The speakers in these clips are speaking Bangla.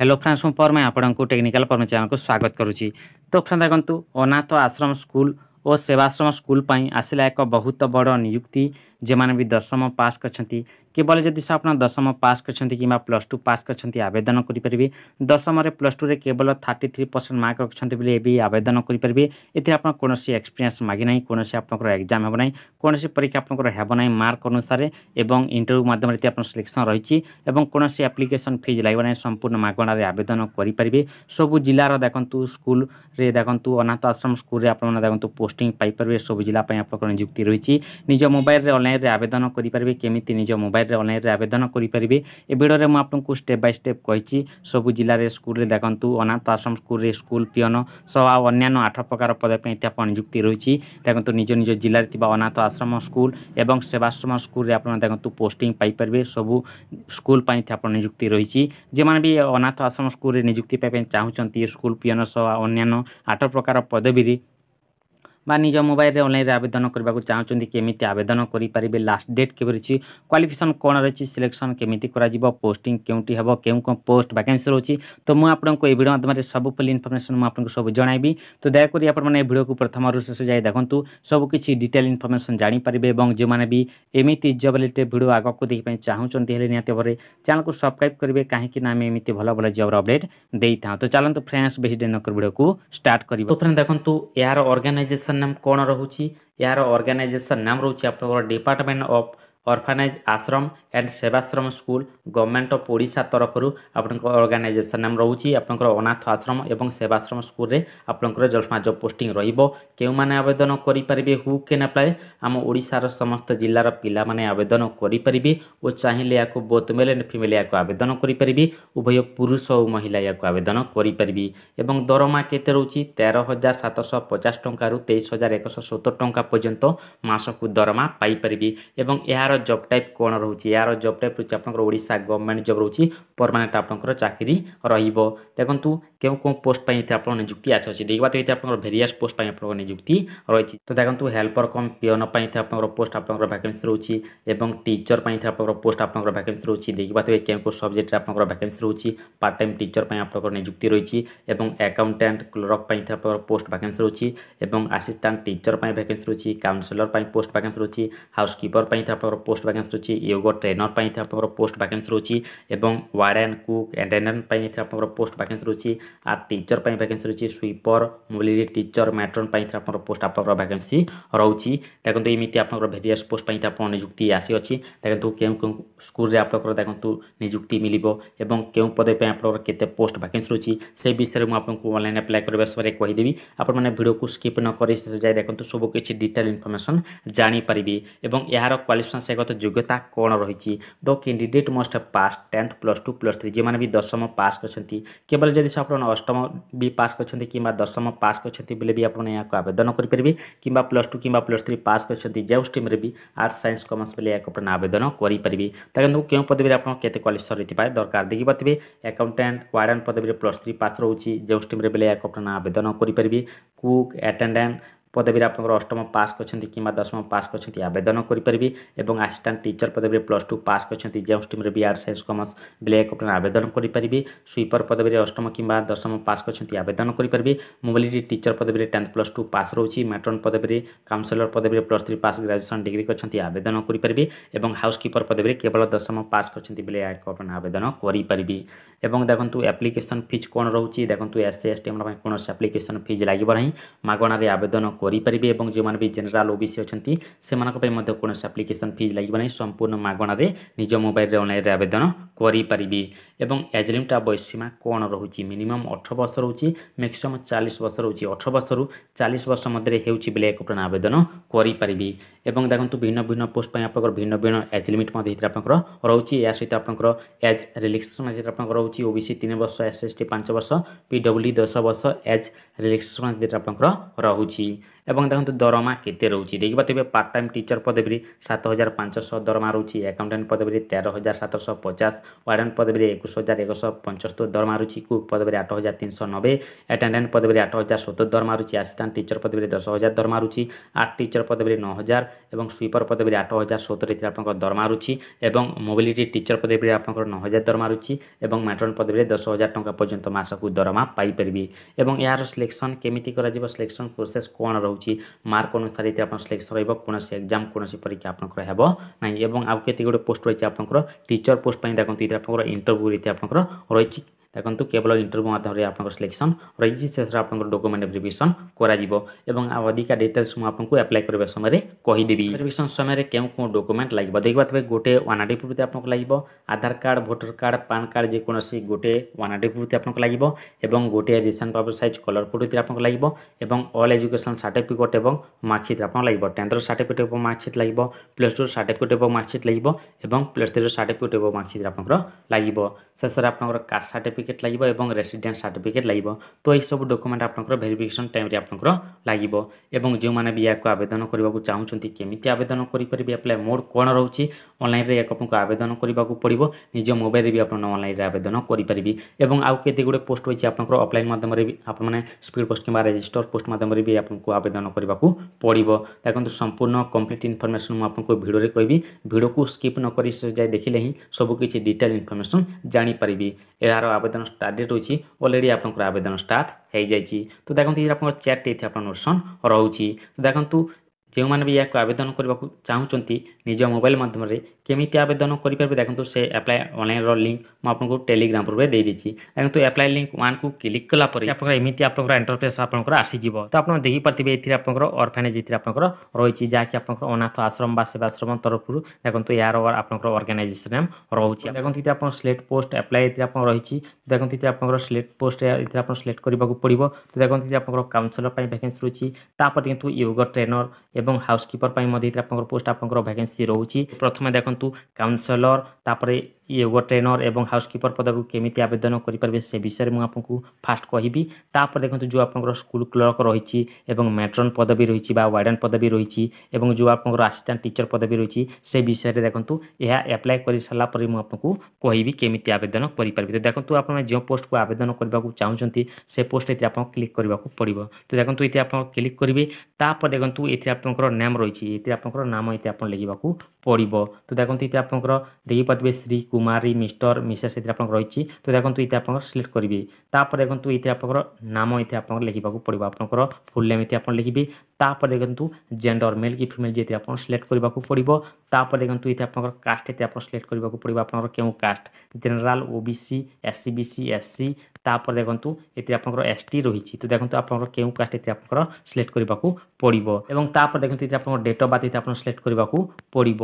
ହ୍ୟାଲୋ ଫ୍ରେଣ୍ଡସ୍ ମୁଁ ପରମେ ଆପଣଙ୍କୁ ଟେକ୍ନିକାଲ ପରମେ ଚ୍ୟାନେଲକୁ ସ୍ୱାଗତ କରୁଛି ତ ଫ୍ରେଣ୍ଡ ଦେଖନ୍ତୁ ଅନାଥ ଆଶ୍ରମ ସ୍କୁଲ ଓ ସେବାଶ୍ରମ ସ୍କୁଲ ପାଇଁ ଆସିଲା ଏକ ବହୁତ ବଡ଼ ନିଯୁକ୍ତି ଯେଉଁମାନେ ବି ଦଶମ ପାସ୍ କରିଛନ୍ତି কেবল যদি সে আপনার দশম পাস করছেন কিংবা প্লস টু পাস করছেন আবেদন করে দশমরে প্লস টুরে কেবল থার্টি থ্রি পরসেন্ট মার্ক রক্ষিছেন বলে এ বি আবেদন করে এতে আপনার কোণী এক্সপিরিয়েন্স মাগি না কোণী আপনার এক্সাম হব না কোণী পরীক্ষা আপনার হব না মার্ক অনুসারে এবং ইন্টরভিউ মাধ্যমে আপনার সিলেকশন রয়েছে এবং কোণী আপ্লিকেসন ফিজ লাগবে না সম্পূর্ণ মাগণার আবেদন করে সবু জেলার দেখুন স্কুলরে দেখুন অনাথ আশ্রম স্কুলরে আপনার দেখুন পোস্টিং পাইপারে সবু জেলা আপনার নিযুক্তি রয়েছে নিজ মোবাইলের অনলাইনে আবেদন করে কেমিতি নিজ মোবাইল ওয়েবসাইট অনলাইন আবেদন করে করিপারে এ ভিডিওরে আপনার স্টেপ বাই স্টেপ কী সবু জেলার স্কুলে দেখুন অনাথ আশ্রম স্কুলে স্কুল পিওন সহ অন্যান্য আঠ প্রকার পদপ্রাই আপনার নিযুক্তি রয়েছে দেখুন নিজ নিজ জেলার থাকা অনাথ আশ্রম স্কুল এবং সেবাশ্রম স্কুলে আপনার দেখুন পোস্টিং পাইপারে সবু স্কুল আপনার নিযুক্তি রয়েছে যে অনাথ আশ্রম স্কুলে নিযুক্তি পাই চাহুমান স্কুল পিওন সহ অন্যান্য আঠ প্রকার পদবী বা নিজ মোবাইলে অনলাইনে আবেদন করা চাহুমান কেমি আবেদন করে পারে লাস্ট ডেট কেবে রয়েছে কোয়ালিফিকেসন কোণ রয়েছে সিলেকশন কেমি করা পোস্টিং কেউটি হব কেউ কেউ পোস্ট ভ্যাকেন্সি রয়েছে তো মু আপনার এই ভিডিও মাধ্যমে সবু ফুল ইনফরমেসন আপনার সবু জনাইবি তো দয়াকরি আপনার এই ভিডিওকে প্রথম শেষ যাই দেখুন সবুকিছি ডিটেল ইনফরমেসন জাঁপারে এবং যে এমিতি জব রিলেটেড ভিডিও আগুক দেখি চাহুমান হলে নিহতি ভাবে চ্যানেলকে সবসক্রাইব করবে কাহিঁকি না আমি এমিতি ভালো ভালো জবর অপডেট দিয়ে তো চালু ফ্রেন্ডস বেশি ডে নকর ভিডিওকে স্টার্ট করব তো ফ্রেন্ড দেখুন এর অর্গানাইজেসন ନାମ କ'ଣ ରହୁଛି ଏହାର ଅର୍ଗାନାଇଜେସନ୍ ନାମ ରହୁଛି ଆପଣଙ୍କର department of orphanage ashram and Sevashram school government of Odisha তরফରୁ ଆପଣଙ୍କ ଅର୍ଗାନାଇଜେସନ୍ ନାମ ରହୁଛି ଆପଣଙ୍କର ଅନାଥ ଆଶ୍ରମ ଏବଂ ସେବାଶ୍ରମ ସ୍କୁଲରେ ଆପଣଙ୍କର ଜଲ୍ସମା ଜବ୍ ପୋଷ୍ଟିଂ ରହିବ କେଉଁମାନେ ଆବେଦନ କରିପାରିବେ ହୁ କେନ୍ ଆପ୍ଲାଏ ଆମ ଓଡ଼ିଶାର ସମସ୍ତ ଜିଲ୍ଲାର ପିଲାମାନେ ଆବେଦନ କରିପାରିବେ ଓ ଚାହିଁଲେ ଏହାକୁ ବୋଥ୍ ମେଲ୍ ଆଣ୍ଡ ଫିମେଲ୍ ଏହାକୁ ଆବେଦନ କରିପାରିବେ ଉଭୟ ପୁରୁଷ ଓ ମହିଳା ଏହାକୁ ଆବେଦନ କରିପାରିବେ ଏବଂ ଦରମା କେତେ ରହୁଛି ତେର ହଜାର ସାତଶହ ପଚାଶ ଟଙ୍କାରୁ ତେଇଶ ହଜାର ଏକଶହ ସତର ଟଙ୍କା ପର୍ଯ୍ୟନ୍ତ ମାସକୁ ଦରମା ପାଇପାରିବେ ଏବଂ ଏହା ଏହାର ଜବ୍ ଟାଇପ୍ କ'ଣ ରହୁଛି ଏହାର ଜବ୍ ଟାଇପ୍ ରହୁଛି ଆପଣଙ୍କର ଓଡ଼ିଶା ଗଭର୍ଣ୍ଣମେଣ୍ଟ ଜବ୍ ରହୁଛି ପରମାନେଣ୍ଟ ଆପଣଙ୍କର ଚାକିରି ରହିବ ଦେଖନ୍ତୁ କେଉଁ କେଉଁ ପୋଷ୍ଟ ପାଇଁ ଏଥିରେ ଆପଣଙ୍କ ନିଯୁକ୍ତି ଆସିଅଛି ଦେଖିବା ତ ଏଥିରେ ଆପଣଙ୍କର ଭେରିଆସ୍ ପୋଷ୍ଟ ପାଇଁ ଆପଣଙ୍କ ନିଯୁକ୍ତି ରହିଛି ତ ଦେଖନ୍ତୁ ହେଲ୍ପର କମ୍ ପିଅନ ପାଇଁ ଏଥିରେ ଆପଣଙ୍କର ପୋଷ୍ଟ ଆପଣଙ୍କର ଭ୍ୟାକେନ୍ସି ରହୁଛି ଏବଂ ଟିଚର ପାଇଁ ଏଥିରେ ଆପଣଙ୍କର ପୋଷ୍ଟ ଆପଣଙ୍କର ଭ୍ୟାକେନ୍ସି ରହୁଛି ଦେଖିପାରୁଥିବେ କେଉଁ କେଉଁ ସବଜେକ୍ଟରେ ଆପଣଙ୍କର ଭ୍ୟାକେନ୍ସି ରହୁଛି ପାର୍ଟ ଟାଇମ୍ ଟିଚର ପାଇଁ ଆପଣଙ୍କର ନିଯୁକ୍ତି ରହିଛି ଏବଂ ଆକାଉଣ୍ଟାଣ୍ଟ କ୍ଲର୍କ ପାଇଁ ଏଥିରେ ଆପଣଙ୍କର ପୋଷ୍ଟ ଭ୍ୟାକେନ୍ସି ରହୁଛି ଏବଂ ଆସିଷ୍ଟାଣ୍ଟ ଟିଚର ପାଇଁ ଭ୍ୟାକେନ୍ସି ରହୁଛି କାଉନସିଲର ପାଇଁ ପୋଷ୍ଟ ଭ୍ୟାକେନ୍ସି ରହୁଛି ହାଉସ୍ କିପର ପାଇଁ ଏଥିରେ ଆପଣଙ୍କର ପୋଷ୍ଟ ଭାକାନ୍ସି ରହୁଛି ୟୋଗ ଟ୍ରେନର୍ ପାଇଁ ଏଥିରେ ଆପଣଙ୍କର ପୋଷ୍ଟ ଭାକାନ୍ସି ରହୁଛି ଏବଂ ୱାର୍ଡ୍ ଆଣ୍ଡ କୁକ୍ ଆଟେଣ୍ଡାଣ୍ଟ ପାଇଁ ଏଥିରେ ଆପଣଙ୍କର ପୋଷ୍ଟ ଭାକାନ୍ସି ରହୁଛି ଆର୍ ଟିଚର୍ ପାଇଁ ଭାକାନ୍ସି ରହୁଛି ସୁଇପର୍ ମୋବିଲିଟି ଟିଚର୍ ମ୍ୟାଟ୍ରନ୍ ପାଇଁ ଏଥିରେ ଆପଣଙ୍କର ପୋଷ୍ଟ ଆପଣଙ୍କର ଭାକାନ୍ସି ରହୁଛି ଦେଖନ୍ତୁ ଏମିତି ଆପଣଙ୍କର ଭେରିୟସ୍ ପୋଷ୍ଟ ପାଇଁ ଆପଣ ନିଯୁକ୍ତି ଆସିଅଛି ଦେଖନ୍ତୁ କେଉଁ କେଉଁ ସ୍କୁଲରେ ଆପଣଙ୍କର ଦେଖନ୍ତୁ ନିଯୁକ୍ତି ମିଳିବ ଏବଂ କେଉଁ ପଦେ ପାଇଁ ଆପଣଙ୍କର କେତେ ପୋଷ୍ଟ ଭାକାନ୍ସି ରହୁଛି ସେ ବିଷୟରେ ମୁଁ ଆପଣଙ୍କୁ ଅନଲାଇନ୍ ଆପ୍ଲାଏ କରିବା ସମୟରେ କହିଦେବି ଆପଣମାନେ ଭିଡ଼ିଓକୁ ସ୍କିପ୍ ନ କରି ଶେଷ ଯାଇ ଦେଖନ୍ତୁ ସବୁ କିଛି ଡିଟେଲ୍ ଇନଫର୍ମେସନ୍ ଜାଣିପାରିବେ ଏବଂ ଏହାର କ୍ୱାଲିଫିକେସନ୍ ଆବଶ୍ୟକତା ଯୋଗ୍ୟତା କ'ଣ ରହିଛି the candidate must pass tenth plus two plus three ଯେଉଁମାନେ ବି ଦଶମ ପାସ୍ କରିଛନ୍ତି କେବଳ ଯଦି ଆପଣ ଅଷ୍ଟମ ବି ପାସ୍ କରିଛନ୍ତି କିମ୍ବା ଦଶମ ପାସ୍ କରିଛନ୍ତି ବୋଲେ ବି ଆପଣ ଏହାକୁ ଆବେଦନ କରିପାରିବେ କିମ୍ବା ପ୍ଲସ୍ ଟୁ କିମ୍ବା ପ୍ଲସ୍ ଥ୍ରୀ ପାସ୍ କରିଛନ୍ତି ଯେଉଁ ଷ୍ଟ୍ରିମ୍ରେ ବି ଆର୍ଟ୍ ସାଇନ୍ସ କମର୍ସ ବୋଲେ ଏହାକୁ ଆପଣ ଆବେଦନ କରିପାରିବେ ତାକୁ କେଉଁ ପଦବୀରେ ଆପଣ କେତେ କ୍ୱାଲିଫିକେସନ୍ ରହିଥିବା ଦରକାର ଦେଖିପାରୁଥିବେ ଆକାଉଣ୍ଟାଣ୍ଟ ୱାର୍ଡ଼ାନ୍ ପଦବୀରେ ପ୍ଲସ୍ ଥ୍ରୀ ପାସ୍ ରହୁଛି ଯେଉଁ ଷ୍ଟ୍ରିମ୍ରେ ବେଲେ ଏହାକୁ ଆପଣ ଆବେଦନ କରିପାରିବେ କୁକ୍ ଆଟେଣ୍ଡାଣ୍ଟ ପଦବୀରେ ଆପଣଙ୍କର ଅଷ୍ଟମ ପାସ୍ କରିଛନ୍ତି କିମ୍ବା ଦଶମ ପାସ୍ କରିଛନ୍ତି ଆବେଦନ କରିପାରିବେ ଏବଂ ଆସିଷ୍ଟାଣ୍ଟ ଟିଚର ପଦବୀରେ ପ୍ଲସ୍ ଟୁ ପାସ୍ କରିଛନ୍ତି ଯେଉଁ ଷ୍ଟ୍ରିମ୍ରେ ବି ଆର୍ଟ୍ସ ସାଇନ୍ସ କମର୍ସ ବ୍ଲେକ୍ ଆପଣ ଆବେଦନ କରିପାରିବେ ସୁଇପର ପଦବୀରେ ଅଷ୍ଟମ କିମ୍ବା ଦଶମ ପାସ୍ କରିଛନ୍ତି ଆବେଦନ କରିପାରିବେ ମୋବିଲିଟି ଟିଚର ପଦବୀରେ ଟେନ୍ଥ ପ୍ଲସ୍ ଟୁ ପାସ୍ ରହୁଛି ମ୍ୟାଟ୍ରନ୍ ପଦବୀରେ କାଉନସିଲର ପଦବୀରେ plus three pass graduation degree କରିଛନ୍ତି ଆବେଦନ କରିପାରିବେ ଏବଂ ହାଉସ୍ କିପର ପଦବୀରେ କେବଳ ଦଶମ ପାସ୍ କରିଛନ୍ତି ବୋଲେ ଏହାକୁ ଆପଣ ଆବେଦନ କରିପାରିବେ ଏବଂ ଦେଖନ୍ତୁ ଆପ୍ଲିକେସନ୍ ଫିଜ୍ କ'ଣ ରହୁଛି ଦେଖନ୍ତୁ ଏସ୍ ସି ଏସ୍ ଟି ଆମର ପାଇଁ କୌଣସି ଆପ୍ଲିକେସନ୍ ଫିଜ୍ ଲାଗିବ ନାହିଁ ମାଗଣାରେ ଆବେଦନ করি পারিবে এবং যে মানবি জেনারেল ओबीसी হচন্তি সে মানক পৈ মধ্যে কোনসা অ্যাপ্লিকেশন ফি লাগিব নাই সম্পূর্ণ মাগনা রে নিজ মোবাইল রে অনলাইন আবেদন କରିପାରିବି ଏବଂ ଏଜ୍ ଲିମିଟ୍ ବୟସୀମା କ'ଣ ରହୁଛି ମିନିମମ୍ ଅଠର ବର୍ଷ ରହୁଛି ମ୍ୟାକ୍ସିମମ୍ ଚାଳିଶ ବର୍ଷ ରହୁଛି ଅଠର ବର୍ଷରୁ ଚାଳିଶ ବର୍ଷ ମଧ୍ୟରେ ହେଉଛି ବେଲେ ଏକ ପ୍ରାଣ ଆବେଦନ କରିପାରିବି ଏବଂ ଦେଖନ୍ତୁ ଭିନ୍ନ ଭିନ୍ନ ପୋଷ୍ଟ ପାଇଁ ଆପଣଙ୍କର ଭିନ୍ନ ଭିନ୍ନ ଏଜ୍ ଲିମିଟ୍ ମଧ୍ୟ ଏଥିରେ ଆପଣଙ୍କର ରହୁଛି ଏହା ସହିତ ଆପଣଙ୍କର ଏଜ୍ ରିଲାକ୍ସେସନ୍ ଏଥିରେ ଆପଣଙ୍କର ରହୁଛି ଓ ବି ସି ତିନି ବର୍ଷ ଏସ୍ ଏସ୍ ଟି ପାଞ୍ଚ ବର୍ଷ ପି ଡବ୍ଲ୍ୟୁ ଦଶ ବର୍ଷ ଏଜ୍ ରିଲାକ୍ସେସନ୍ ଏଥିରେ ଆପଣଙ୍କର ରହୁଛି এবং দেখুন দরমা কেতে রয়েছে দেখি দেখিপারে পার্ট টাইম টিচর পদবী সাত হাজার পাঁচশো দরমা রয়েছে একাউন্টাট পদবী তের হাজার সাতশো পচাশ ওয়ার্ডেন পদবী একুশ হাজার একশো পঞ্চস্তর দরমা রয়েছে কুক পদবী আট হাজার তিনশো নবে অ্যাটেন্ডেন্ট পদবী আট হাজার সত্তর দরমা রয়েছে আসিষ্টাট টিচর পদবী দশ হাজার দরমা রয়েছে আর্ট টিচর পদবী ন হাজার এবং সুইপর পদবী আট হাজার সত্তর এতে আপনার দরমা রয়েছে এবং মোবিলিটি টিচর পদবী আপনার ন হাজার দরমা রয়েছে এবং ম্যাট্রন পদবী দশ হাজার টাকা পর্যন্ত মাসক দরমা পাইপারি এবং এর সিলেকশন কমিটি করা সিলেকশন প্রোসেস কোণ রয়েছে ନେଉଛି ମାର୍କ ଅନୁସାରେ ଏଥିରେ ଆପଣ ସିଲେକ୍ସନ୍ ରହିବ କୌଣସି ଏକ୍ଜାମ୍ କୌଣସି ପରୀକ୍ଷା ଆପଣଙ୍କର ହେବ ନାହିଁ ଏବଂ ଆଉ କେତେ ଗୁଡ଼ିଏ ପୋଷ୍ଟ ରହିଛି ଆପଣଙ୍କର ଟିଚର୍ ପୋଷ୍ଟ ପାଇଁ ଦେଖନ୍ତୁ ଏଥିରେ ଆପଣଙ୍କର ଇଣ୍ଟରଭ୍ୟୁ ଏଥିରେ ଆପଣଙ୍କର ରହିଛି কিন্তু কেবল ইন্টারভিউ মাধ্যমৰে আপোনাক सिलेक्शन ৰিজিসাৰ আপোনাক ডক्युমেন্ট ৰিভিছন কৰা দিব আৰু অধিকা ডিটেলছ ম আপোনাক এপ্লাই কৰিব সময়ৰে কহি দেবি ৰিভিছন সময়ৰে কি কি ডক्युমেন্ট লাগিব দেখিবা তে গটে 184 প্ৰতি আপোনাক লাগিব Aadhaar card voter card PAN card যিকোনো সি গটে 184 প্ৰতি আপোনাক লাগিব আৰু গটে জিসান পপৰ সাইজ কালৰ ফটো আপোনাক লাগিব আৰু অল এডুকেশন সার্টিফিকেট আৰু মাচিত আপোনাক লাগিব 10 থৰ সার্টিফিকেট আৰু মাচিত লাগিব প্লেটৰ সার্টিফিকেট আৰু মাচিত লাগিব আৰু প্লেটৰ সার্টিফিকেট আৰু মাচিত আপোনাক লাগিব সසර আপোনাক কাৰ সার্টিফিকেট সার্টিফিকেট লাগিব এবং ରେସିଡେଣ୍ଟ ସାର୍ଟିଫିକେଟ୍ ଲାଗିବ ତ ଏହିସବୁ ଡକୁମେଣ୍ଟ ଆପଣଙ୍କର ଭେରିଫିକେସନ୍ ଟାଇମ୍ରେ ଆପଣଙ୍କର ଲାଗିବ ଏବଂ ଯେଉଁମାନେ ବି ଏହାକୁ ଆବେଦନ କରିବାକୁ ଚାହୁଁଛନ୍ତି କେମିତି ଆବେଦନ କରିପାରିବେ ଆପ୍ଲାଏ ମୋଡ଼ କ'ଣ ରହୁଛି ଅନଲାଇନ୍ରେ ଏହାକୁ ଆପଣଙ୍କୁ ଆବେଦନ କରିବାକୁ ପଡ଼ିବ ନିଜ ମୋବାଇଲ୍ରେ ବି ଆପଣ ଅନଲାଇନ୍ରେ ଆବେଦନ କରିପାରିବେ ଏବଂ ଆଉ କେତେ ଗୁଡ଼ିଏ ପୋଷ୍ଟ ରହିଛି ଆପଣଙ୍କର ଅଫଲାଇନ୍ ମାଧ୍ୟମରେ ବି ଆପଣମାନେ ସ୍ପିଡ଼୍ ପୋଷ୍ଟ କିମ୍ବା ରେଜିଷ୍ଟର ପୋଷ୍ଟ ମାଧ୍ୟମରେ ବି ଆପଣଙ୍କୁ ଆବେଦନ କରିବାକୁ ପଡ଼ିବ ଦେଖନ୍ତୁ ସମ୍ପୂର୍ଣ୍ଣ କମ୍ପ୍ଲିଟ୍ ଇନଫର୍ମେସନ୍ ମୁଁ ଆପଣଙ୍କୁ ଭିଡ଼ିଓରେ କହିବି ଭିଡ଼ିଓକୁ ସ୍କିପ୍ ନ କରି ଯାଇ ଦେଖିଲେ ହିଁ ସବୁକିଛି ଡିଟେଲ୍ ଇନଫର୍ମେସନ୍ ଜାଣିପାରିବି ଏହାର ଆବେଦନ আবেদন ডেট রয়েছে অলরেডি আপনার আবেদন স্টার্ট হয়ে যাই তো দেখুন এই আপনার চ্যাট এটি আপনার অপসন রয়েছে তো দেখুন ଯେଉଁମାନେ ବି ଏହାକୁ ଆବେଦନ କରିବାକୁ ଚାହୁଁଛନ୍ତି ନିଜ ମୋବାଇଲ୍ ମାଧ୍ୟମରେ কেমিতি আবেদন করিপারবে দেখুন সে আপ্লাই অনলাইনর লিঙ্ক মু আপনার টেলিগ্রাম পূর্বে দিয়ে দিচ্ছি দেখুন আপ্লাই লিঙ্ক ওয়ান কু ক্লিক কলাপরে আপনার এমনি আপনার এন্টরপ্রেস আপনার আসিযোগ তো আপনার দেখিপারে এর আপনার অরফানেজ এর আপনার রয়েছে যা কি আপনার অনাথ আশ্রম বা সেবাশ্রম তরফর দেখুন এর আপনার অর্গানাইজেসন নাম রয়েছে দেখুন এতে আপনার সিলেক্ট পোস্ট আপ্লাই এতে আপনার রয়েছে দেখুন এতে আপনার সিলেক্ট পোস্ট এতে আপনার সিলেক্ট করা পড়ব তো দেখুন এতে আপনার কাউন্সেলর ভ্যাকেন্সি রয়েছে তাপরে কিন্তু ইয়োগা ট্রেনর এবং হাউসকিপর এতে আপনার পোস্ট আপনার ভ্যাকেন্সি রয়েছে প্রথমে দেখুন କାଉନସିଲର୍ ତା'ପରେ ୱେଟ୍ ଟ୍ରେନର୍ ଏବଂ ହାଉସ୍ କିପର୍ ପଦକୁ କେମିତି ଆବେଦନ କରିପାରିବେ ସେ ବିଷୟରେ ମୁଁ ଆପଣଙ୍କୁ ଫାଷ୍ଟ କହିବି ତାପରେ ଦେଖନ୍ତୁ ଯେଉଁ ଆପଣଙ୍କର ସ୍କୁଲ୍ କ୍ଲର୍କ ରହିଛି ଏବଂ ମ୍ୟାଟ୍ରନ୍ ପଦବୀ ରହିଛି ବା ୱାର୍ଡ଼େନ୍ ପଦବୀ ରହିଛି ଏବଂ ଯେଉଁ ଆପଣଙ୍କର ଆସିଷ୍ଟାଣ୍ଟ ଟିଚର୍ ପଦବୀ ରହିଛି ସେ ବିଷୟରେ ଦେଖନ୍ତୁ ଏହା ଆପ୍ଲାଏ କରିସାରିଲା ପରେ ମୁଁ ଆପଣଙ୍କୁ କହିବି କେମିତି ଆବେଦନ କରିପାରିବେ ତ ଦେଖନ୍ତୁ ଆପଣ ଯେଉଁ ପୋଷ୍ଟକୁ ଆବେଦନ କରିବାକୁ ଚାହୁଁଛନ୍ତି ସେ ପୋଷ୍ଟ ଏଥିରେ ଆପଣ କ୍ଲିକ୍ କରିବାକୁ ପଡ଼ିବ ତ ଦେଖନ୍ତୁ ଏଥିରେ ଆପଣ କ୍ଲିକ୍ କରିବେ ତାପରେ ଦେଖନ୍ତୁ ଏଥିରେ ଆପଣଙ୍କର ନେମ୍ ରହିଛି ଏଥିରେ ଆପଣଙ୍କର ନାମ ଏଥିରେ ଆପଣ ଲେଖିବାକୁ ପଡ଼ିବ ତ ଦେଖନ୍ତୁ ଏଥିରେ ଆପଣଙ୍କର ଦେଇପାରିବେ ଶ୍ରୀକୁ কুমারী ମିଷ୍ଟର ମିସେସ୍ ଏଥିରେ ଆପଣଙ୍କର ରହିଛି ତ ଦେଖନ୍ତୁ ଏଥିରେ ଆପଣଙ୍କର ସିଲେକ୍ଟ କରିବେ ତାପରେ ଦେଖନ୍ତୁ ଏଥିରେ ଆପଣଙ୍କର ନାମ ଏଥିରେ ଆପଣଙ୍କର ଲେଖିବାକୁ ପଡ଼ିବ ଆପଣଙ୍କର ଫୁଲ୍ ନେମ୍ ଏଥିରେ ଆପଣ ଲେଖିବେ ତାପରେ ଦେଖନ୍ତୁ ଜେଣ୍ଡର ମେଲ୍ କି ଫିମେଲ୍ ଯେ ଏଥିରେ ଆପଣ ସିଲେକ୍ଟ କରିବାକୁ ପଡ଼ିବ ତାପରେ ଦେଖନ୍ତୁ ଏଥିରେ ଆପଣଙ୍କର କାଷ୍ଟ ଏଥିରେ ଆପଣ ସିଲେକ୍ଟ କରିବାକୁ ପଡ଼ିବ ଆପଣଙ୍କର କେଉଁ caste general O B C S C B C S C তাপরে দেখুন এতে আপনার এস টি রয়েছে তো দেখুন আপনার কেউ কাস্ট এতে আপনার সিলেক্ট করা পড়ব এবং তাপরে দেখুন এতে আপনার ডেট অফ বার্থ এতে আপনার সিলেক্ট করা পড়ব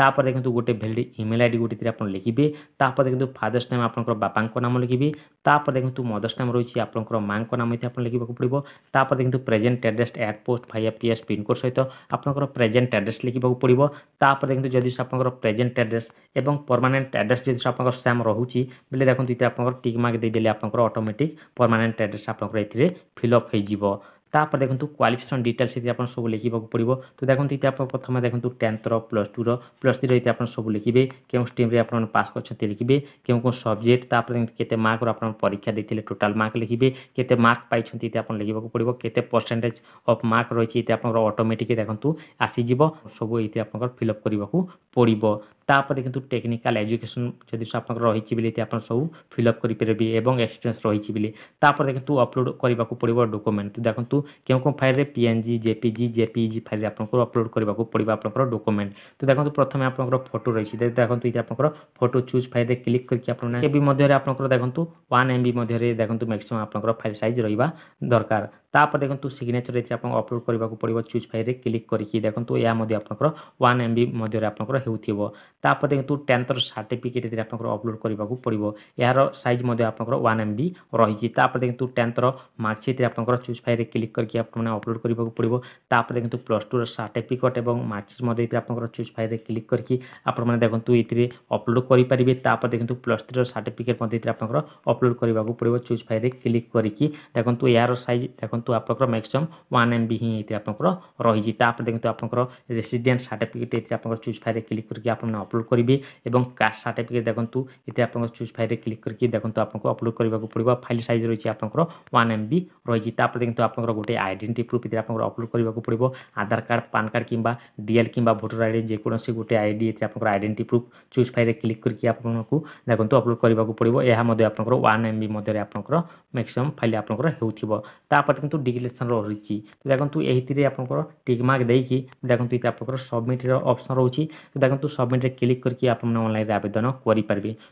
তাপরে দেখুন গোটে ভ্যালিড ইমেল আইডি গোটে আপনার লিখবে তাপরে দেখুন ফাদর্স নেম আপনার বাপাঙ্ নাম লিখবে তাপরে দেখুন মদর্স নেম রয়েছে আপনার মাঙ্ নাম এতে আপনার লিখবাকে পড়ব তাপরে দেখুন প্রেজেন্ট আড্রেস এয়ার পোস্ট ভাইয়া পিএস পিনকোড সহ আপনার প্রেজেন্ট আড্রেস লিখবাকে পড়ব তাপরে দেখুন যদি আপনার প্রেজেন্ট আড্রেস এবং পরমানেন্ট আড্রেস যদি আপনার স্যাম রয়েছে বেলে দেখুন এতে আপনার টিক মার্ক দিয়ে দেলে আপনার ଅଟୋମେଟିକ୍ ପରମାନେଣ୍ଟ ଆଡ଼୍ରେସ୍ ଆପଣଙ୍କର ଏଥିରେ ଫିଲ୍ଅପ୍ ହୋଇଯିବ ତାପରେ ଦେଖନ୍ତୁ କ୍ୱାଲିଫିକେସନ୍ ଡିଟେଲ୍ସ ଏଠି ଆପଣ ସବୁ ଲେଖିବାକୁ ପଡ଼ିବ ତ ଦେଖନ୍ତୁ ଏଠି ଆପଣ ପ୍ରଥମେ ଦେଖନ୍ତୁ ଟେନ୍ଥର ପ୍ଲସ୍ ଟୁର ପ୍ଲସ୍ ଥ୍ରୀର ଏଠି ଆପଣ ସବୁ ଲିଖିବେ କେଉଁ ଷ୍ଟ୍ରିମ୍ରେ ଆପଣ ପାସ୍ କରିଛନ୍ତି ଲେଖିବେ କେଉଁ କେଉଁ ସବଜେକ୍ଟ ତାପରେ କେତେ ମାର୍କର ଆପଣ ପରୀକ୍ଷା ଦେଇଥିଲେ ଟୋଟାଲ୍ ମାର୍କ ଲେଖିବେ କେତେ ମାର୍କ ପାଇଛନ୍ତି ଏଠି ଆପଣ ଲେଖିବାକୁ ପଡ଼ିବ କେତେ ପରସେଣ୍ଟେଜ ଅଫ୍ ମାର୍କ ରହିଛି ଏଠି ଆପଣଙ୍କର ଅଟୋମେଟିକ୍ ଦେଖନ୍ତୁ ଆସିଯିବ ସବୁ ଏଠି ଆପଣଙ୍କର ଫିଲ୍ଅପ୍ କରିବାକୁ ପଡ଼ିବ ତାପରେ କିନ୍ତୁ ଟେକ୍ନିକାଲ ଏଜୁକେସନ୍ ଯଦି ଆପଣଙ୍କର ରହିଛି ବୋଲି ଏଠି ଆପଣ ସବୁ ଫିଲ୍ଅପ୍ କରିପାରିବେ ଏବଂ ଏକ୍ସପିରିଏନ୍ସ ରହିଛି ବୋଲି ତାପରେ ଦେଖନ୍ତୁ ଅପଲୋଡ଼ କରିବାକୁ ପଡ଼ିବ ଡକୁମେଣ୍ଟ ଦେଖନ୍ତୁ କରନ୍ତୁ କେଉଁ କେଉଁ ଫାଇଲ୍ରେ P N G J P G J P G ଫାଇଲ୍ରେ ଆପଣଙ୍କର ଅପଲୋଡ଼ କରିବାକୁ ପଡ଼ିବ ଆପଣଙ୍କର ଡକୁମେଣ୍ଟ ତ ଦେଖନ୍ତୁ ପ୍ରଥମେ ଆପଣଙ୍କର ଫଟୋ ରହିଛି ଦେଖନ୍ତୁ ଏଇଠି ଆପଣଙ୍କର ଫଟୋ ଚୁଜ୍ ଫାଇଲ୍ରେ କ୍ଲିକ୍ କରିକି ଆପଣ କେବି ମଧ୍ୟରେ ଆପଣଙ୍କର ଦେଖନ୍ତୁ ୱାନ୍ ଏମ୍ ବି ମଧ୍ୟରେ ଦେଖନ୍ତୁ ମ୍ୟାକ୍ସିମମ୍ ଆପଣଙ୍କର ଫାଇଲ୍ ସାଇଜ୍ ରହିବା ଦରକାର ତାପରେ ଦେଖନ୍ତୁ ସିଗ୍ନେଚର୍ ଏଥିରେ ଆପଣଙ୍କୁ ଅପଲୋଡ଼ କରିବାକୁ ପଡ଼ିବ ଚୁଜ୍ ଫାଇରେ କ୍ଲିକ୍ କରିକି ଦେଖନ୍ତୁ ଏହା ମଧ୍ୟ ଆପଣଙ୍କର ୱାନ୍ ଏମ୍ ବି ମଧ୍ୟରେ ଆପଣଙ୍କର ହେଉଥିବ ତାପରେ ଦେଖନ୍ତୁ ଟେନ୍ଥର ସାର୍ଟିଫିକେଟ୍ ଏଥିରେ ଆପଣଙ୍କର ଅପଲୋଡ଼ କରିବାକୁ ପଡ଼ିବ ଏହାର ସାଇଜ୍ ମଧ୍ୟ ଆପଣଙ୍କର ୱାନ୍ ଏମ୍ ବି ରହିଛି ତାପରେ ଦେଖନ୍ତୁ ଟେନ୍ଥର ମାର୍କସିଟ୍ରେ ଆପଣଙ୍କର ଚୁଜ୍ ଫାଇରେ କ୍ଲିକ୍ କରିକି ଆପଣମାନେ ଅପଲୋଡ଼ କରିବାକୁ ପଡ଼ିବ ତାପରେ ଦେଖନ୍ତୁ ପ୍ଲସ୍ ଟୁର ସାର୍ଟିଫିକେଟ୍ ଏବଂ ମାର୍କସିଟ୍ ମଧ୍ୟ ଏଥିରେ ଆପଣଙ୍କର ଚୁଜ୍ ଫାଇରେ କ୍ଲିକ୍ କରିକି ଆପଣମାନେ ଦେଖନ୍ତୁ ଏଥିରେ ଅପଲୋଡ଼ କରିପାରିବେ ତାପରେ ଦେଖନ୍ତୁ ପ୍ଲସ୍ ଥ୍ରୀର ସାର୍ଟିଫିକେଟ୍ ମଧ୍ୟ ଏଥିରେ ଆପଣଙ୍କର ଅପଲୋଡ଼ କରିବାକୁ ପଡ଼ିବ ଚୁଜ୍ ଫାଇରେ କ୍ଲିକ୍ କରିକି ଦେଖନ୍ତୁ ଏହାର ସାଇଜ୍ ଦେଖନ୍ତୁ ଦେଖନ୍ତୁ ଆପଣଙ୍କର ମ୍ୟାକ୍ସିମମ୍ ୱାନ୍ ଏମ୍ ବି ହିଁ ଏଥିରେ ଆପଣଙ୍କର ରହିଛି ତାପରେ ଦେଖନ୍ତୁ ଆପଣଙ୍କର ରେସିଡେଣ୍ଟ ସାର୍ଟିଫିକେଟ୍ ଏଥିରେ ଆପଣଙ୍କର ଚୁଜ୍ ଫାଇଲ୍ରେ କ୍ଲିକ୍ କରିକି ଆପଣମାନେ ଅପଲୋଡ଼ କରିବେ ଏବଂ କାଷ୍ଟ ସାର୍ଟିଫିକେଟ୍ ଦେଖନ୍ତୁ ଏଥିରେ ଆପଣଙ୍କ ଚୁଜ୍ ଫାଇଲ୍ରେ କ୍ଲିକ୍ କରିକି ଦେଖନ୍ତୁ ଆପଣଙ୍କୁ ଅପଲୋଡ଼ କରିବାକୁ ପଡ଼ିବ ଫାଇଲ୍ ସାଇଜ୍ ରହିଛି ଆପଣଙ୍କର ୱାନ୍ ଏମ୍ ବି ରହିଛି ତାପରେ ଦେଖନ୍ତୁ ଆପଣଙ୍କର ଗୋଟେ ଆଇଡେଣ୍ଟି ପ୍ରୁଫ୍ ଏଥିରେ ଆପଣଙ୍କର ଅପଲୋଡ଼ କରିବାକୁ ପଡ଼ିବ ଆଧାର କାର୍ଡ଼ ପାନ୍ କାର୍ଡ଼ କିମ୍ବା ଡିଏଲ୍ କିମ୍ବା ଭୋଟର ଆଇ ଡ଼ି ଯେକୌଣସି ଗୋଟେ ଆଇ ଡ଼ି ଏଥିରେ ଆପଣଙ୍କର ଆଇଡେଣ୍ଟି ପ୍ରୁଫ୍ ଚୁଜ୍ ଫାଇଲ୍ରେ କ୍ଲିକ୍ କରିକି ଆପଣଙ୍କୁ ଦେଖନ୍ତୁ ଅପଲୋଡ଼ କରିବାକୁ ପଡ଼ିବ ଏହା ମଧ୍ୟ ଆପଣଙ୍କର ୱାନ୍ ଏମ୍ ବି ମଧ୍ୟରେ ଆପଣଙ୍କର ମ୍ୟାକ୍ସିମମ୍ ଫାଇଲ୍ ଆପଣଙ୍କର ହେଉଥିବ ତାପରେ দেখুন ডিক্লেরেসন রয়েছে তো দেখুন এইথিরে আপনার টিক মার্ক দিয়ে দেখুন এতে আপনার সবমিটর অপসন রয়েছে তো দেখুন সবমিটরে ক্লিক করি আপনার অনলাইন আবেদন করে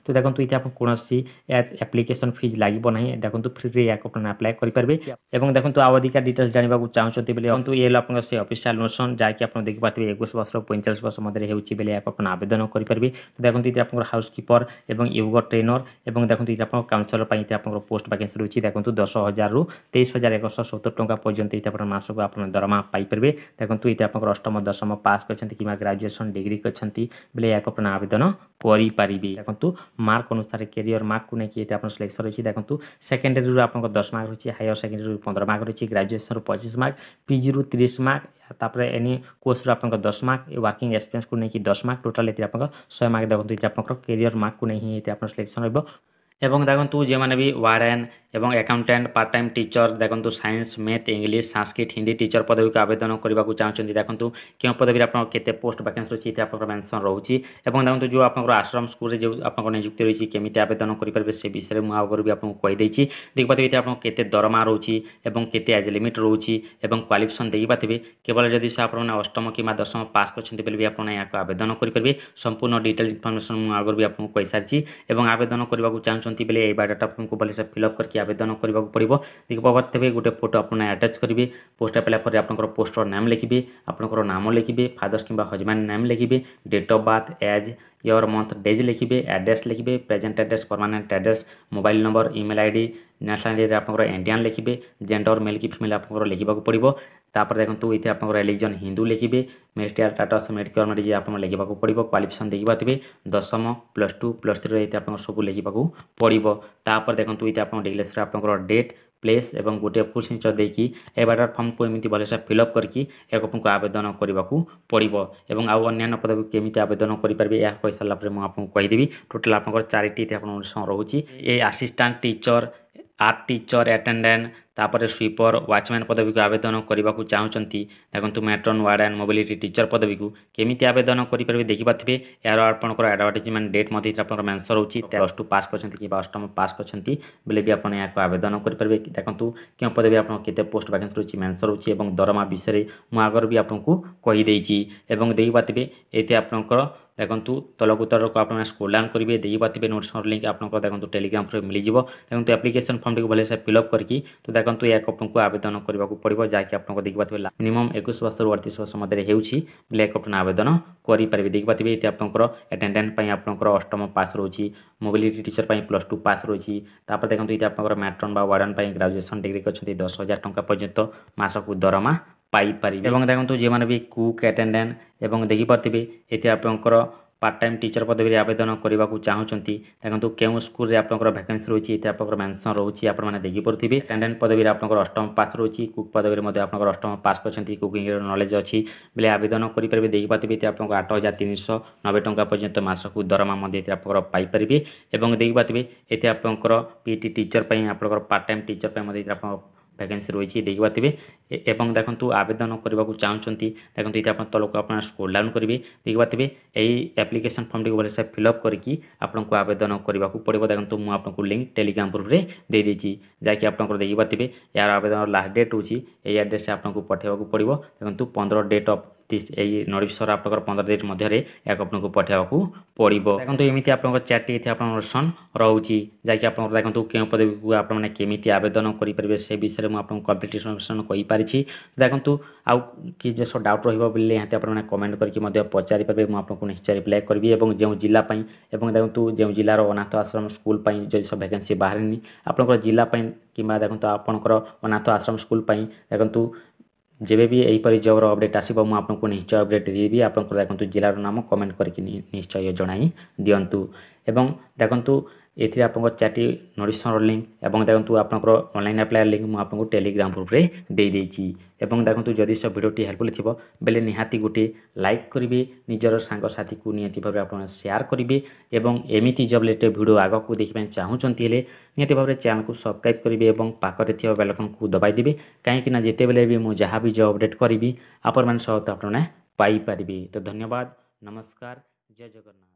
তো দেখুন এতে আপনার কোণী আপ্লিকেসন ফিজ লাগব না দেখুন ফ্রিরে আপনার আপ্লাই করে এবং দেখুন আধিকা ডিটেলস জাঁয়া চাহুমান বেলে দেখুন ইয়ে আপনার সেই অফিসিয়াল নোটন যা কি আপনার দেখিপারে একুশ বর্ষ পঁয়চাশ বর্ষ মধ্যে হচ্ছে বেলে আপনার আবেদন করে দেখুন এতে আপনার হাউসকিপর এবং ইউগর ট্রেনর এবং দেখুন এতে আপনার কাউন্সেলর এতে আপনার পোস্ট ভ্যাকেন্সি রয়েছে দেখুন দশ হাজার রু তেইশ হাজার একশ ସତୁରି ଟଙ୍କା ପର୍ଯ୍ୟନ୍ତ ଏଇଠି ଆପଣ ମାସକୁ ଆପଣ ଦରମା ପାଇପାରିବେ ଦେଖନ୍ତୁ ଏଇଠି ଆପଣଙ୍କର ଅଷ୍ଟମ ଦଶମ ପାସ୍ କରିଛନ୍ତି କିମ୍ବା ଗ୍ରାଜୁଏସନ୍ ଡିଗ୍ରୀ କରିଛନ୍ତି ବୋଲେ ଏହାକୁ ଆପଣ ଆବେଦନ କରିପାରିବେ ଦେଖନ୍ତୁ ମାର୍କ ଅନୁସାରେ କ୍ୟାରିୟର ମାର୍କକୁ ନେଇକି ଏଇଠି ଆପଣ ସିଲେକ୍ସନ୍ ରହିଛି ଦେଖନ୍ତୁ ସେକେଣ୍ଡାରୀରୁ ଆପଣଙ୍କ ଦଶ ମାର୍କ ରହିଛି ହାୟର ସେକେଣ୍ଡାରୀରୁ ପନ୍ଦର ମାର୍କ ରହିଛି ଗ୍ରାଜୁଏସନ୍ରୁ ପଚିଶ ମାର୍କ ପିଜିରୁ ତିରିଶ ମାର୍କ ତାପରେ ଏନି କୋର୍ସରୁ ଆପଣଙ୍କ ଦଶ ମାର୍କ ୱାର୍କିଂ ଏକ୍ସପିରିଏନ୍ସକୁ ନେଇକି ଦଶ ମାର୍କ ଟୋଟାଲ୍ ଏଥିରେ ଆପଣଙ୍କ ଶହେ ମାର୍କ ଦେଖନ୍ତୁ ଏଥିରେ ଆପଣଙ୍କର କ୍ୟାରିୟର ମାର୍କକୁ ନେଇ ହିଁ ଏଥିରେ ଆପଣ ସିଲେକ୍ସନ୍ ରହିବ এবং দেখন্তু ଯେଉଁମାନେ ବି ୱାର୍ଡେନ୍ ଏବଂ ଆକାଉଣ୍ଟାଣ୍ଟ ପାର୍ଟ ଟାଇମ୍ ଟିଚର ଦେଖନ୍ତୁ science math English Sanskrit Hindi teacher ପଦବୀକୁ ଆବେଦନ କରିବାକୁ ଚାହୁଁଛନ୍ତି ଦେଖନ୍ତୁ କେଉଁ ପଦବୀରେ ଆପଣ କେତେ ପୋଷ୍ଟ ଭାକେନ୍ସି ରହିଛି ଏଥିରେ ଆପଣଙ୍କର ମେନସନ୍ ରହୁଛି ଏବଂ ଦେଖନ୍ତୁ ଯେଉଁ ଆପଣଙ୍କର ଆଶ୍ରମ ସ୍କୁଲରେ ଯେଉଁ ଆପଣଙ୍କ ନିଯୁକ୍ତି ରହିଛି କେମିତି ଆବେଦନ କରିପାରିବେ ସେ ବିଷୟରେ ମୁଁ ଆଗରୁ ବି ଆପଣଙ୍କୁ କହିଦେଇଛି ଦେଖିପାରୁଥିବେ ଏଥିରେ ଆପଣଙ୍କ କେତେ ଦରମା ରହୁଛି ଏବଂ କେତେ ଆଜି ଲିମିଟ୍ ରହୁଛି ଏବଂ କ୍ୱାଲିଫିକେସନ୍ ଦେଇପାରିବେ କେବଳ ଯଦି ସେ ଆପଣମାନେ ଅଷ୍ଟମ କିମ୍ବା ଦଶମ ପାସ୍ କରିଛନ୍ତି ବୋଲି ବି ଆପଣ ଏହାକୁ ଆବେଦନ କରିପାରିବେ ସମ୍ପୂର୍ଣ୍ଣ ଡିଟେଲ୍ ଇନଫର୍ମେସନ୍ ମୁଁ ଆଗରୁ ବି ଆପଣଙ୍କୁ କହିସାରିଛି ଏବଂ ଆବେଦନ କରିବାକୁ ଚାହୁଁଛନ୍ତି ଚାହୁଁଛନ୍ତି ବେଲେ ଏଇ ବାୟୋଡାଟା ଫର୍ମକୁ ଭଲସେ ଫିଲ୍ଅପ୍ କରିକି ଆବେଦନ କରିବାକୁ ପଡ଼ିବ ଦେଖିପାରୁଥିବେ ତେବେ ଗୋଟେ ଫଟୋ ଆପଣ ଆଟାଚ୍ କରିବେ ପୋଷ୍ଟ ଆପ୍ଲାଏ ପରେ ଆପଣଙ୍କର ପୋଷ୍ଟର ନାମ ଲେଖିବେ ଆପଣଙ୍କର ନାମ ଲେଖିବେ ଫାଦର୍ସ କିମ୍ବା ହଜବ୍ୟାଣ୍ଡ ନାମ ଲେଖିବେ date of birth age year month days ଲେଖିବେ ଆଡ୍ରେସ୍ ଲେଖିବେ present address permanent address mobile number email I D national ଆଇଡ଼ିରେ ଆପଣଙ୍କର ଇଣ୍ଡିଆନ୍ ଲେଖିବେ ଜେଣ୍ଡର ମେଲ୍ କି ଫିମେଲ୍ ଆପଣଙ୍କର ଲେଖିବାକୁ ପଡ଼ିବ ତାପରେ ଦେଖନ୍ତୁ ଏଇଠି ଆପଣଙ୍କ ରିଲିଜନ୍ ହିନ୍ଦୁ ଲେଖିବେ ମେରିଟାଲ୍ ଷ୍ଟାଟସ୍ ମେଡ଼ିକାଲ୍ ମ୍ୟାରେଜ୍ ଆପଣ ଲେଖିବାକୁ ପଡ଼ିବ କ୍ୱାଲିଫିକେସନ୍ ଦେଖିପାରୁଥିବେ ଦଶମ ପ୍ଲସ୍ ଟୁ ପ୍ଲସ୍ ଥ୍ରୀରେ ଏଇଠି ଆପଣଙ୍କ ସବୁ ଲେଖିବାକୁ ପଡ଼ିବ ତାପରେ ଦେଖନ୍ତୁ ଏଇଠି ଆପଣ ଡିଗ୍ଲେସରେ ଆପଣଙ୍କର ଡେଟ୍ ପ୍ଲେସ୍ ଏବଂ ଗୋଟିଏ ଫୁଲ୍ ସିଗ୍ନେଚର ଦେଇକି ଏବାଡ଼ର ଫର୍ମକୁ ଏମିତି ଭଲସେ ଫିଲ୍ଅପ୍ କରିକି ଏହାକୁ ଆବେଦନ କରିବାକୁ ପଡ଼ିବ ଏବଂ ଆଉ ଅନ୍ୟାନ୍ୟ ପଦବି କେମିତି ଆବେଦନ କରିପାରିବେ ଏହା କହିସାରିଲା ପରେ ମୁଁ ଆପଣଙ୍କୁ କହିଦେବି ଟୋଟାଲ୍ ଆପଣଙ୍କର ଚାରିଟି ଏଠି ଆପଣଙ୍କ ରହୁଛି ଏ assistant teacher art teacher attendant ତାପରେ ସ୍ୱିପର ୱାଚମ୍ୟାନ୍ ପଦବୀକୁ ଆବେଦନ କରିବାକୁ ଚାହୁଁଛନ୍ତି ଦେଖନ୍ତୁ matron ward and mobility teacher ପଦବୀକୁ କେମିତି ଆବେଦନ କରିପାରିବେ ଦେଖିପାରୁଥିବେ ଏହାର ଆପଣଙ୍କର ଆଡ଼ଭର୍ଟାଇଜମେଣ୍ଟ ଡେଟ୍ ମଧ୍ୟ ଆପଣଙ୍କର ମେନ୍ସନ୍ ରହୁଛି ପ୍ଲସ୍ ଟୁ ପାସ୍ କରିଛନ୍ତି କିମ୍ବା ଅଷ୍ଟମ ପାସ୍ କରିଛନ୍ତି ବୋଲେ ବି ଆପଣ ଏହାକୁ ଆବେଦନ କରିପାରିବେ ଦେଖନ୍ତୁ କେଉଁ ପଦବୀ ଆପଣ କେତେ ପୋଷ୍ଟ ଭ୍ୟାକେନ୍ସି ରହୁଛି ମେନ୍ସନ୍ ରହୁଛି ଏବଂ ଦରମା ବିଷୟରେ ମୁଁ ଆଗରୁ ବି ଆପଣଙ୍କୁ କହିଦେଇଛି ଏବଂ ଦେଇପାରିବେ ଏଥିରେ ଆପଣଙ୍କର দেখুন তলকু তরকু আপনার স্ক্রোল করবে দিয়ে নোটস লিঙ্ক আপনার দেখুন টেলিগ্রাম মিলিযোগ দেখুন আপ্লিকেসন ফর্মটি ভালসে ফিল আপ করি তো দেখুন ইয়া আপনার আবেদন করা পড়ব যা কি আপনার দেখি দেখিপারে মিনিমম একুশ বর্ষর অড়তিশ বর্ষ মধ্যে হেউছি বলে এক আপনার আবেদন করে দেখি দেখিপারে এতে আপনার আটেডান্স আপনার অষ্টম পাস রয়েছে mobility teacher plus two pass রয়েছে তারপরে দেখুন এতে আপনার ম্যাট্রন বা ওয়ার্ডন গ্রাজুয়েসন ডিগ্রি করছেন দশ হাজার টাকা পর্যন্ত মাসক দরমা ପାଇପାରିବେ ଏବଂ ଦେଖନ୍ତୁ ଯେଉଁମାନେ ବି କୁକ୍ ଆଟେଣ୍ଡାଣ୍ଟ ଏବଂ ଦେଖିପାରୁଥିବେ ଏଥିରେ ଆପଣଙ୍କର ପାର୍ଟ ଟାଇମ୍ ଟିଚର ପଦବୀରେ ଆବେଦନ କରିବାକୁ ଚାହୁଁଛନ୍ତି ଦେଖନ୍ତୁ କେଉଁ ସ୍କୁଲରେ ଆପଣଙ୍କର ଭ୍ୟାକେନ୍ସି ରହୁଛି ଏଥିରେ ଆପଣଙ୍କର ମେନ୍ସନ୍ ରହୁଛି ଆପଣମାନେ ଦେଖିପାରୁଥିବେ ଆଟେଣ୍ଡାଣ୍ଟ ପଦବୀରେ ଆପଣଙ୍କର ଅଷ୍ଟମ ପାସ୍ ରହୁଛି କୁକ୍ ପଦବୀରେ ମଧ୍ୟ ଆପଣଙ୍କର ଅଷ୍ଟମ ପାସ୍ କରିଛନ୍ତି କୁକିଂର ନଲେଜ୍ ଅଛି ବୋଲେ ଆବେଦନ କରିପାରିବେ ଦେଖିପାରୁଥିବେ ଏଥିରେ ଆପଣଙ୍କର ଆଠ ହଜାର ତିନିଶହ ନବେ ଟଙ୍କା ପର୍ଯ୍ୟନ୍ତ ମାସକୁ ଦରମା ମଧ୍ୟ ଏଥିରେ ଆପଣଙ୍କର ପାଇପାରିବେ ଏବଂ ଦେଖିପାରୁଥିବେ ଏଥିରେ ଆପଣଙ୍କର ପିଟି ଟିଚର ପାଇଁ ଆପଣଙ୍କର ପାର୍ଟ ଟାଇମ୍ ଟିଚର ପାଇଁ ମଧ୍ୟ ଏଥିରେ ଆପଣ ভ্যাকেন্সি রয়েছে দেখিপারে এবং দেখুন আবেদন করা চাহুমান দেখুন এটি আপনার তলক আপনার স্কোল ডাউন করবে দেখিপারে এই আপ্লিকেসন ফর্মটি ভালসে ফিল অপ করি আপনার আবেদন করা পড়ব দেখুন মু আপনার লিঙ্ক টেলিগ্রাম গ্রুপে দিয়ে দিয়েছি যা কি আপনার দেখিপারে এর আবেদন লাস্ট ডেট হচ্ছে এই আড্রেসে আপনার পঠাইব পড়ব দেখুন পনেরো ডেট অফ ଏହି ନୋଟିଫିକେସନ୍ ଆପଣଙ୍କର ପନ୍ଦର ଦିନ ମଧ୍ୟରେ ଏହାକୁ ଆପଣଙ୍କୁ ପଠାଇବାକୁ ପଡ଼ିବ ଦେଖନ୍ତୁ ଏମିତି ଆପଣଙ୍କ ଚାରିଟି ଏଠି ଆପଣଙ୍କର ଅପସନ୍ ରହୁଛି ଯାହାକି ଆପଣଙ୍କର ଦେଖନ୍ତୁ କେଉଁ ପଦବୀକୁ ଆପଣମାନେ କେମିତି ଆବେଦନ କରିପାରିବେ ସେ ବିଷୟରେ ମୁଁ ଆପଣଙ୍କୁ କମ୍ପ୍ଲିଟ୍ ଇନଫର୍ମେସନ୍ କହିପାରିଛି ଦେଖନ୍ତୁ ଆଉ କି ଯେ ସବୁ ଡାଉଟ୍ ରହିବ ବୋଲେ ନିହାତି ଆପଣମାନେ କମେଣ୍ଟ କରିକି ମଧ୍ୟ ପଚାରିପାରିବେ ମୁଁ ଆପଣଙ୍କୁ ନିଶ୍ଚୟ ରିପ୍ଲାଏ କରିବି ଏବଂ ଯେଉଁ ଜିଲ୍ଲା ପାଇଁ ଏବଂ ଦେଖନ୍ତୁ ଯେଉଁ ଜିଲ୍ଲାର ଅନାଥ ଆଶ୍ରମ ସ୍କୁଲ୍ ପାଇଁ ଯଦି ସବୁ ଭ୍ୟାକେନ୍ସି ବାହାରିନି ଆପଣଙ୍କର ଜିଲ୍ଲା ପାଇଁ କିମ୍ବା ଦେଖନ୍ତୁ ଆପଣଙ୍କର ଅନାଥ ଆଶ୍ରମ ସ୍କୁଲ୍ ପାଇଁ ଦେଖନ୍ତୁ ଯେବେ ବି ଏହିପରି ଜବ୍ର ଅପଡ଼େଟ୍ ଆସିବ ମୁଁ ଆପଣଙ୍କୁ ନିଶ୍ଚୟ ଅପଡ଼େଟ୍ ଦେବି ଆପଣଙ୍କର ଦେଖନ୍ତୁ ଜିଲ୍ଲାର ନାମ କମେଣ୍ଟ କରିକି ନିଶ୍ଚୟ ଜଣାଇ ଦିଅନ୍ତୁ ଏବଂ ଦେଖନ୍ତୁ ଏଥିରେ ଆପଣଙ୍କ ଚାରିଟି ନୋଟିସର ଲିଙ୍କ୍ ଏବଂ ଦେଖନ୍ତୁ ଆପଣଙ୍କର ଅନଲାଇନ୍ ଆପ୍ଲାଏ ଲିଙ୍କ୍ ମୁଁ ଆପଣଙ୍କୁ ଟେଲିଗ୍ରାମ ଗ୍ରୁପ୍ରେ ଦେଇଦେଇଛି ଏବଂ ଦେଖନ୍ତୁ ଯଦି ସେ ଭିଡ଼ିଓଟି ହେଲ୍ପଫୁଲ୍ ଥିବ ବେଲେ ନିହାତି ଗୋଟିଏ ଲାଇକ୍ କରିବେ ନିଜର ସାଙ୍ଗସାଥିକୁ ନିହାତି ଭାବରେ ଆପଣ ସେୟାର କରିବେ ଏବଂ ଏମିତି ଜବ୍ ରିଲେଟେଡ଼୍ ଭିଡ଼ିଓ ଆଗକୁ ଦେଖିବା ପାଇଁ ଚାହୁଁଛନ୍ତି ହେଲେ ନିହାତି ଭାବରେ ଚ୍ୟାନେଲକୁ ସବସ୍କ୍ରାଇବ୍ କରିବେ ଏବଂ ପାଖରେ ଥିବା ବେଲକନକୁ ଦବାଇ ଦେବେ କାହିଁକିନା ଯେତେବେଳେ ବି ମୁଁ ଯାହା ବି ଜବ୍ ଅପଡ଼େଟ୍ କରିବି ଆପଣମାନେ ସହ ଆପଣମାନେ ପାଇପାରିବେ ତ ଧନ୍ୟବାଦ ନମସ୍କାର ଜୟ ଜଗନ୍ନାଥ